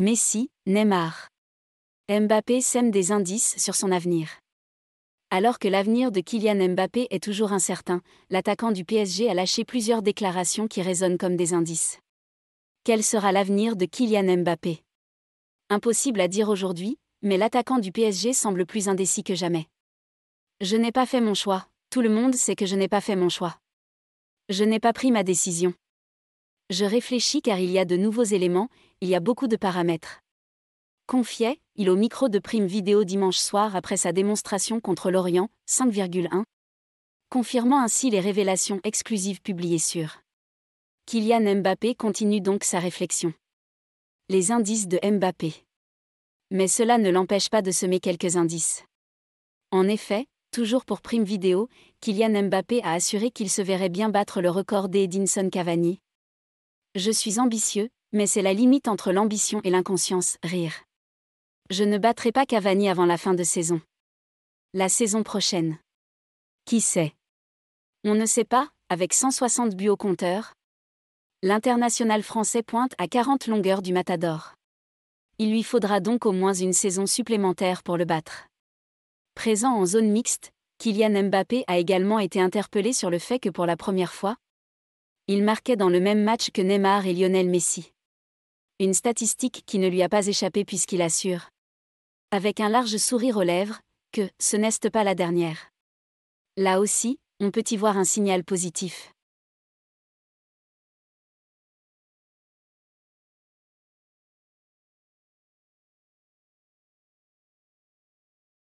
Messi, Neymar. Mbappé sème des indices sur son avenir. Alors que l'avenir de Kylian Mbappé est toujours incertain, l'attaquant du PSG a lâché plusieurs déclarations qui résonnent comme des indices. Quel sera l'avenir de Kylian Mbappé Impossible à dire aujourd'hui, mais l'attaquant du PSG semble plus indécis que jamais. Je n'ai pas fait mon choix, tout le monde sait que je n'ai pas fait mon choix. Je n'ai pas pris ma décision. Je réfléchis car il y a de nouveaux éléments, il y a beaucoup de paramètres. Confiait, il au micro de Prime Vidéo dimanche soir après sa démonstration contre Lorient, 5,1. Confirmant ainsi les révélations exclusives publiées sur. Kylian Mbappé continue donc sa réflexion. Les indices de Mbappé. Mais cela ne l'empêche pas de semer quelques indices. En effet, toujours pour Prime Vidéo, Kylian Mbappé a assuré qu'il se verrait bien battre le record d'Edinson Cavani, je suis ambitieux, mais c'est la limite entre l'ambition et l'inconscience, rire. Je ne battrai pas Cavani avant la fin de saison. La saison prochaine. Qui sait On ne sait pas, avec 160 buts au compteur. L'international français pointe à 40 longueurs du Matador. Il lui faudra donc au moins une saison supplémentaire pour le battre. Présent en zone mixte, Kylian Mbappé a également été interpellé sur le fait que pour la première fois, il marquait dans le même match que Neymar et Lionel Messi. Une statistique qui ne lui a pas échappé puisqu'il assure, avec un large sourire aux lèvres, que ce n'est pas la dernière. Là aussi, on peut y voir un signal positif.